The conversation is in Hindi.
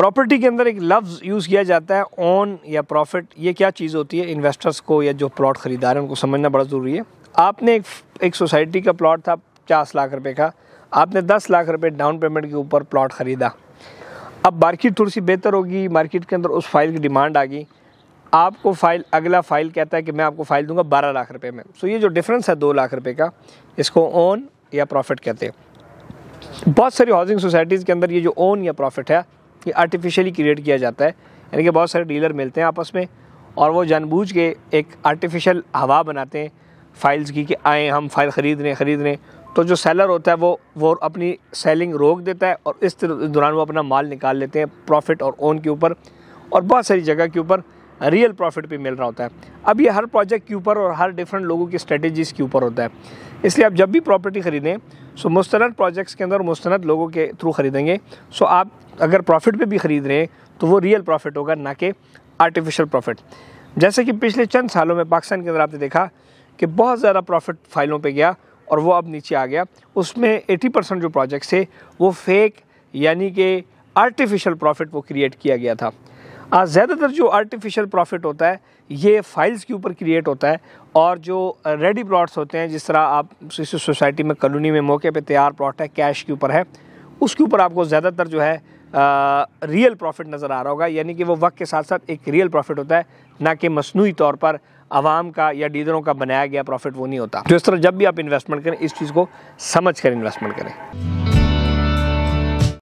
प्रॉपर्टी के अंदर एक लफ्ज़ यूज़ किया जाता है ऑन या प्रॉफिट ये क्या चीज़ होती है इन्वेस्टर्स को या जो प्लॉट ख़रीदार हैं उनको समझना बड़ा ज़रूरी है आपने एक एक सोसाइटी का प्लॉट था पचास लाख रुपए का आपने दस लाख रुपए डाउन पेमेंट के ऊपर प्लॉट ख़रीदा अब मार्केट थोड़ी सी बेहतर होगी मार्केट के अंदर उस फाइल की डिमांड आ गई आपको फाइल अगला फाइल कहता है कि मैं आपको फ़ाइल दूंगा बारह लाख रुपए में सो ये जो डिफरेंस है दो लाख रुपए का इसको ओन या प्रॉफिट कहते हैं बहुत सारी हाउसिंग सोसाइटीज़ के अंदर ये जो ओन या प्रॉफिट है ये आर्टिफिशियली क्रिएट किया जाता है यानी कि बहुत सारे डीलर मिलते हैं आपस में और वो जानबूझ के एक आर्टिफिशियल हवा बनाते हैं फाइल्स की कि आए हम फाइल ख़रीद रहे ख़रीद रहे तो जो सेलर होता है वो वो अपनी सेलिंग रोक देता है और इस दौरान वो अपना माल निकाल लेते हैं प्रॉफिट और ओन के ऊपर और बहुत सारी जगह के ऊपर रियल प्रॉफिट भी मिल रहा होता है अब ये हर प्रोजेक्ट के ऊपर और हर डिफरेंट लोगों की स्ट्रेटेजीज़ के ऊपर होता है इसलिए आप जब भी प्रॉपर्टी ख़रीदें सो मुस्तनद प्रोजेक्ट्स के अंदर मुस्तनद लोगों के थ्रू ख़रीदेंगे सो आप अगर प्रॉफिट पे भी ख़रीद रहे हैं तो वो रियल प्रॉफिट होगा ना कि आर्टिफिशियल प्रॉफिट जैसे कि पिछले चंद सालों में पाकिस्तान के अंदर आपने देखा कि बहुत ज़्यादा प्रॉफिट फाइलों पर गया और वो अब नीचे आ गया उसमें 80 परसेंट जो प्रोजेक्ट्स थे वो फेक यानी कि आर्टिफिशियल प्रॉफिट वो क्रिएट किया गया था ज़्यादातर जो आर्टिफिशियल प्रॉफिट होता है ये फाइल्स के ऊपर क्रिएट होता है और जो रेडी प्लॉट्स होते हैं जिस तरह आप सोसाइटी में कॉलोनी में मौके पे तैयार प्लॉट है कैश के ऊपर है उसके ऊपर आपको ज़्यादातर जो है आ, रियल प्रॉफिट नज़र आ रहा होगा यानी कि वो वक्त के साथ साथ एक रियल प्रॉफिट होता है ना कि मसनू तौर पर आवाम का या डीलरों का बनाया गया प्रॉफिट वो नहीं होता तो इस तरह जब भी आप इन्वेस्टमेंट करें इस चीज़ को समझ कर इन्वेस्टमेंट करें